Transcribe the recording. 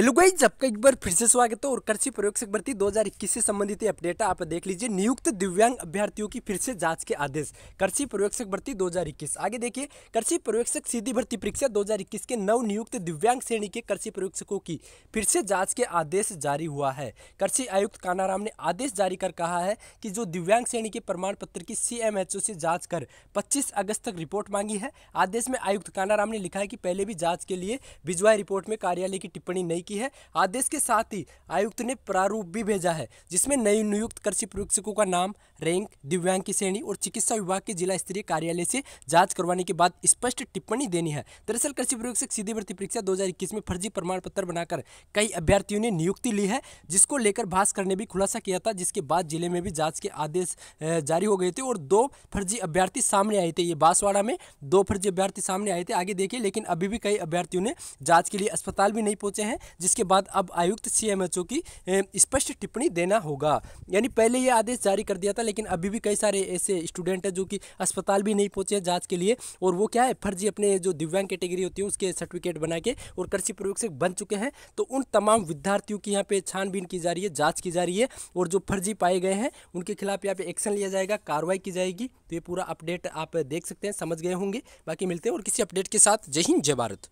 hello guys आपका एक बार फिर से स्वागत है और कृषि प्रयोग से भर्ती 2021 से संबंधित अपडेट आप देख लीजिए नियुक्त दिव्यांग अभ्यर्थियों की फिर से जांच के आदेश कृषि प्रयोगक्षक भर्ती 2021 आगे देखिए कृषि प्रयोगक्षक सीधी भर्ती परीक्षा 2021 के नव नियुक्त दिव्यांग श्रेणी के कृषि प्रयोगक्षकों की फिर से जाँच के आदेश जारी हुआ है कृषि आयुक्त कानाराम ने आदेश जारी कर कहा है कि जो दिव्यांग श्रेणी के प्रमाण पत्र की सी से जाँच कर पच्चीस अगस्त तक रिपोर्ट मांगी है आदेश में आयुक्त कानाराम ने लिखा है कि पहले भी जाँच के लिए भिजवाई रिपोर्ट में कार्यालय की टिप्पणी नहीं की है आदेश के साथ ही आयुक्त ने प्रारूप भी भेजा है जिसमें नए नियुक्त कृषि परीक्षकों का नाम रैंक दिव्यांग की श्रेणी और चिकित्सा विभाग के जिला स्तरीय कार्यालय से जांच करवाने के बाद स्पष्ट टिप्पणी देनी है दरअसल कृषि परीक्षक सीधी भर्ती परीक्षा दो में फर्जी प्रमाण पत्र बनाकर कई अभ्यर्थियों ने नियुक्ति ली है जिसको लेकर भास्कर ने भी खुलासा किया था जिसके बाद जिले में भी जाँच के आदेश जारी हो गए थे और दो फर्जी अभ्यर्थी सामने आए थे ये बांसवाड़ा में दो फर्जी अभ्यर्थी सामने आए थे आगे देखिए लेकिन अभी भी कई अभ्यर्थियों ने जांच के लिए अस्पताल भी नहीं पहुंचे हैं जिसके बाद अब आयुक्त सीएमएचओ की स्पष्ट टिप्पणी देना होगा यानी पहले ये आदेश जारी कर दिया था लेकिन अभी भी कई सारे ऐसे स्टूडेंट हैं जो कि अस्पताल भी नहीं पहुँचे हैं जाँच के लिए और वो क्या है फर्जी अपने जो दिव्यांग कैटेगरी होती है उसके सर्टिफिकेट बना के और कृषि प्रयोग से बन चुके हैं तो उन तमाम विद्यार्थियों की यहाँ पर छानबीन की जा रही है जाँच की जा रही है और जो फर्जी पाए गए हैं उनके खिलाफ यहाँ पे एक्शन लिया जाएगा कार्रवाई की जाएगी तो ये पूरा अपडेट आप देख सकते हैं समझ गए होंगे बाकी मिलते हैं और किसी अपडेट के साथ जय हिंद जय भारत